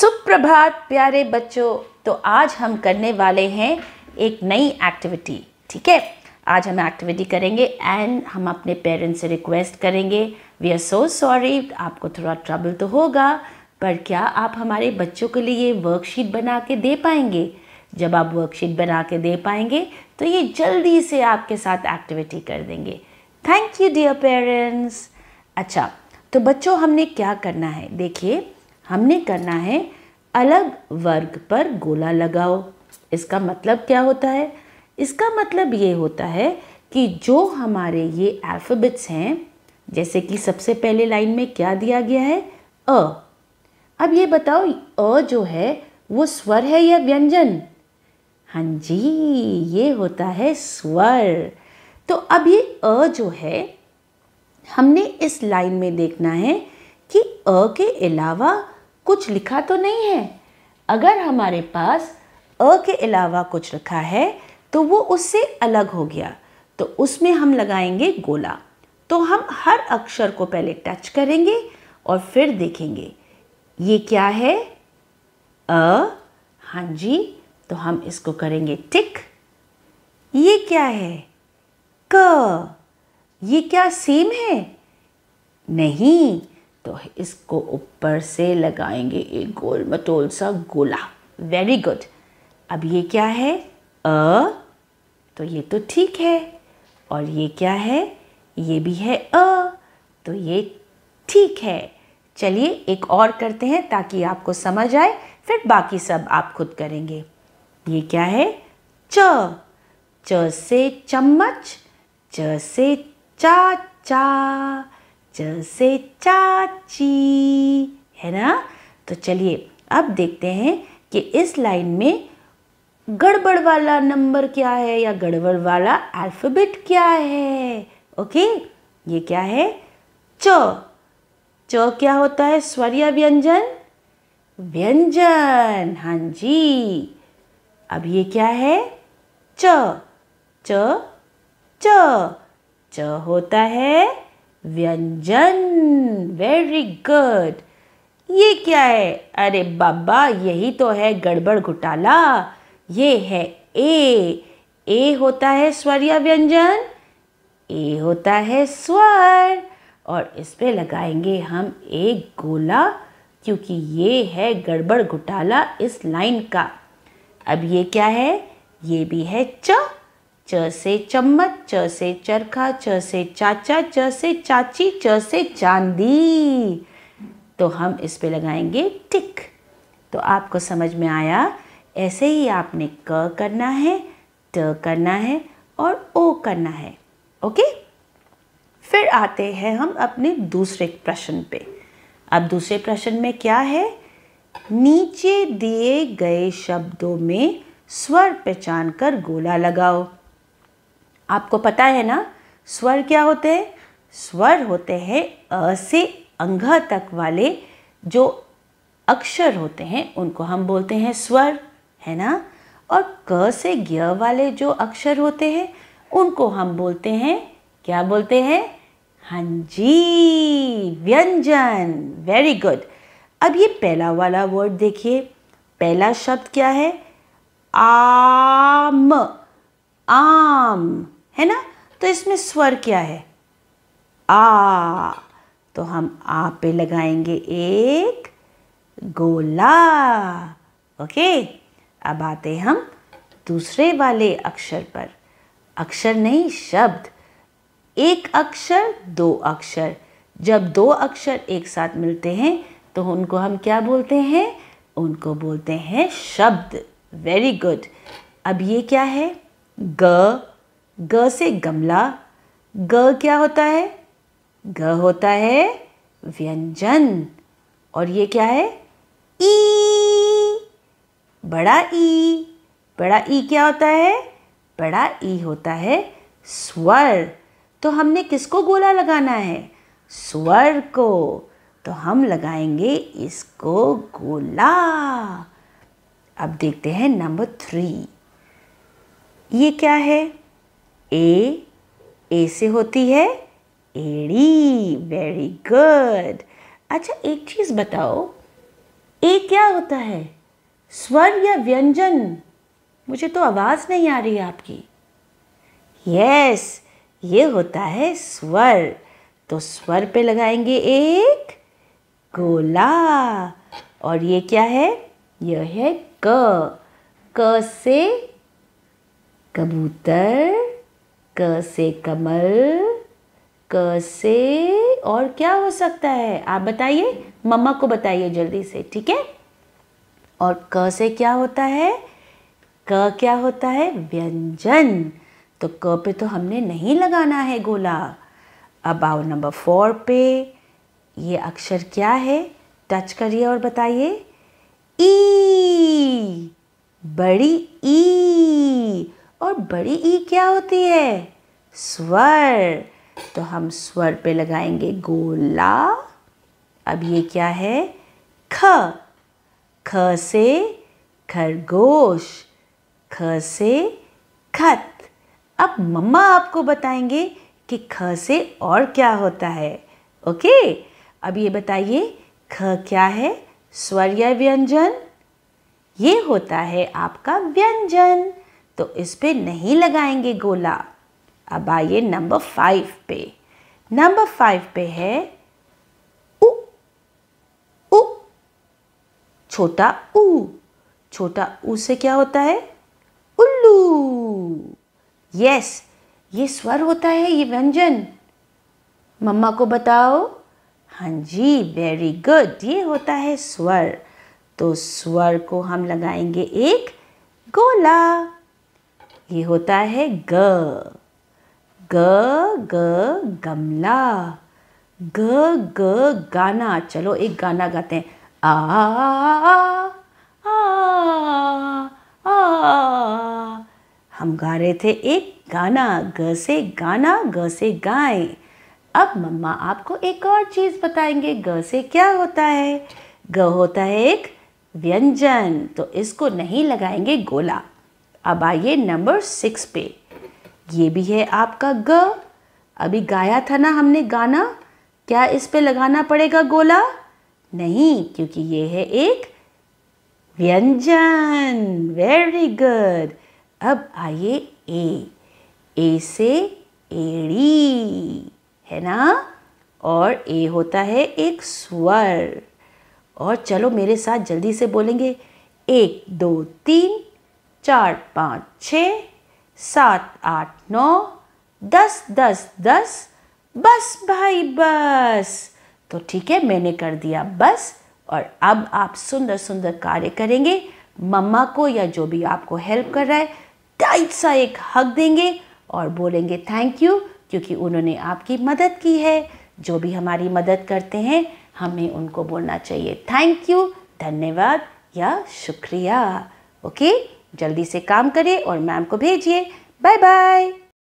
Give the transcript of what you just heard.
सुप्रभात प्यारे बच्चों तो आज हम करने वाले हैं एक नई एक्टिविटी ठीक है आज हम एक्टिविटी करेंगे एंड हम अपने पेरेंट्स से रिक्वेस्ट करेंगे वी आर सो सॉरी आपको थोड़ा ट्रबल तो होगा पर क्या आप हमारे बच्चों के लिए वर्कशीट बना के दे पाएंगे जब आप वर्कशीट बना के दे पाएंगे तो ये जल्दी से आपके साथ एक्टिविटी कर देंगे थैंक यू डियर पेरेंट्स अच्छा तो बच्चों हमने क्या करना है देखिए हमने करना है अलग वर्ग पर गोला लगाओ इसका मतलब क्या होता है इसका मतलब ये होता है कि जो हमारे ये अल्फ़ाबेट्स हैं जैसे कि सबसे पहले लाइन में क्या दिया गया है अ अब ये बताओ अ जो है वो स्वर है या व्यंजन हाँ जी ये होता है स्वर तो अब ये अ जो है हमने इस लाइन में देखना है कि अ के अलावा कुछ लिखा तो नहीं है अगर हमारे पास अ के अलावा कुछ रखा है तो वो उससे अलग हो गया तो उसमें हम लगाएंगे गोला तो हम हर अक्षर को पहले टच करेंगे और फिर देखेंगे ये क्या है अ हाँ जी तो हम इसको करेंगे टिक ये क्या है क ये क्या सेम है नहीं तो इसको ऊपर से लगाएंगे एक गोल मटोल सा गोला वेरी गुड अब ये क्या है अ तो ये तो ठीक है और ये क्या है ये भी है अ तो ये ठीक है चलिए एक और करते हैं ताकि आपको समझ आए फिर बाकी सब आप खुद करेंगे ये क्या है च च से चम्मच च से चा चा से चाची है ना तो चलिए अब देखते हैं कि इस लाइन में गड़बड़ वाला नंबर क्या है या गड़बड़ वाला अल्फ़ाबेट क्या है ओके ये क्या है च च क्या होता है स्वर या व्यंजन व्यंजन हाँ जी अब ये क्या है च च च च होता है व्यंजन वेरी गुड ये क्या है अरे बाबा यही तो है गड़बड़ घोटाला ये है ए ए होता है स्वर या व्यंजन ए होता है स्वर और इस पे लगाएंगे हम एक गोला क्योंकि ये है गड़बड़ घोटाला इस लाइन का अब ये क्या है ये भी है च च से चम्मच च से चरखा च से चाचा च से चाची च से चांदी तो हम इस पे लगाएंगे टिक तो आपको समझ में आया ऐसे ही आपने क करना है ट करना है और ओ करना है ओके फिर आते हैं हम अपने दूसरे प्रश्न पे अब दूसरे प्रश्न में क्या है नीचे दिए गए शब्दों में स्वर पहचान कर गोला लगाओ आपको पता है ना स्वर क्या होते हैं स्वर होते हैं अ से अंघ तक वाले जो अक्षर होते हैं उनको हम बोलते हैं स्वर है ना और क से ज्ञ वाले जो अक्षर होते हैं उनको हम बोलते हैं क्या बोलते हैं हाँ जी व्यंजन वेरी गुड अब ये पहला वाला वर्ड देखिए पहला शब्द क्या है आम आम है ना तो इसमें स्वर क्या है आ तो हम आ पे लगाएंगे एक गोला ओके अब आते हम दूसरे वाले अक्षर पर अक्षर नहीं शब्द एक अक्षर दो अक्षर जब दो अक्षर एक साथ मिलते हैं तो उनको हम क्या बोलते हैं उनको बोलते हैं शब्द वेरी गुड अब ये क्या है ग ग से गमला ग क्या होता है ग होता है व्यंजन और ये क्या है ई बड़ा ई बड़ा ई क्या होता है बड़ा ई होता है स्वर तो हमने किसको गोला लगाना है स्वर को तो हम लगाएंगे इसको गोला अब देखते हैं नंबर थ्री ये क्या है ए ए से होती है एड़ी वेरी गुड अच्छा एक चीज़ बताओ ए क्या होता है स्वर या व्यंजन मुझे तो आवाज़ नहीं आ रही आपकी यस ये होता है स्वर तो स्वर पे लगाएंगे एक गोला और ये क्या है यह है क क से कबूतर क से कमल क से और क्या हो सकता है आप बताइए मम्मा को बताइए जल्दी से ठीक है और क से क्या होता है क क्या होता है व्यंजन तो क पे तो हमने नहीं लगाना है गोला अब आओ नंबर फोर पे ये अक्षर क्या है टच करिए और बताइए ई बड़ी ई और बड़ी ई क्या होती है स्वर तो हम स्वर पे लगाएंगे गोला अब ये क्या है ख ख से खरगोश ख से खत अब मम्मा आपको बताएंगे कि ख से और क्या होता है ओके अब ये बताइए ख क्या है स्वर या व्यंजन ये होता है आपका व्यंजन तो इस पे नहीं लगाएंगे गोला अब आइए नंबर फाइव पे नंबर फाइव पे है उ उ छोटा ऊ छोटा ऊ से क्या होता है उल्लू यस ये स्वर होता है ये व्यंजन मम्मा को बताओ हाँ जी वेरी गुड ये होता है स्वर तो स्वर को हम लगाएंगे एक गोला ये होता है ग ग ग गमला ग ग गाना चलो एक गाना गाते हैं आ आ आ हम गा रहे थे एक गाना ग से गाना ग से गाएं अब मम्मा आपको एक और चीज़ बताएंगे ग से क्या होता है ग होता है एक व्यंजन तो इसको नहीं लगाएंगे गोला अब आइए नंबर सिक्स पे ये भी है आपका ग अभी गाया था ना हमने गाना क्या इस पे लगाना पड़ेगा गोला नहीं क्योंकि ये है एक व्यंजन वेरी गुड अब आइए ए ए से एड़ी है ना और ए होता है एक स्वर और चलो मेरे साथ जल्दी से बोलेंगे एक दो तीन चार पाँच छः सात आठ नौ दस दस दस बस भाई बस तो ठीक है मैंने कर दिया बस और अब आप सुंदर सुंदर कार्य करेंगे मम्मा को या जो भी आपको हेल्प कर रहा है टाइट सा एक हक देंगे और बोलेंगे थैंक यू क्योंकि उन्होंने आपकी मदद की है जो भी हमारी मदद करते हैं हमें उनको बोलना चाहिए थैंक यू धन्यवाद या शुक्रिया ओके जल्दी से काम करिए और मैम को भेजिए बाय बाय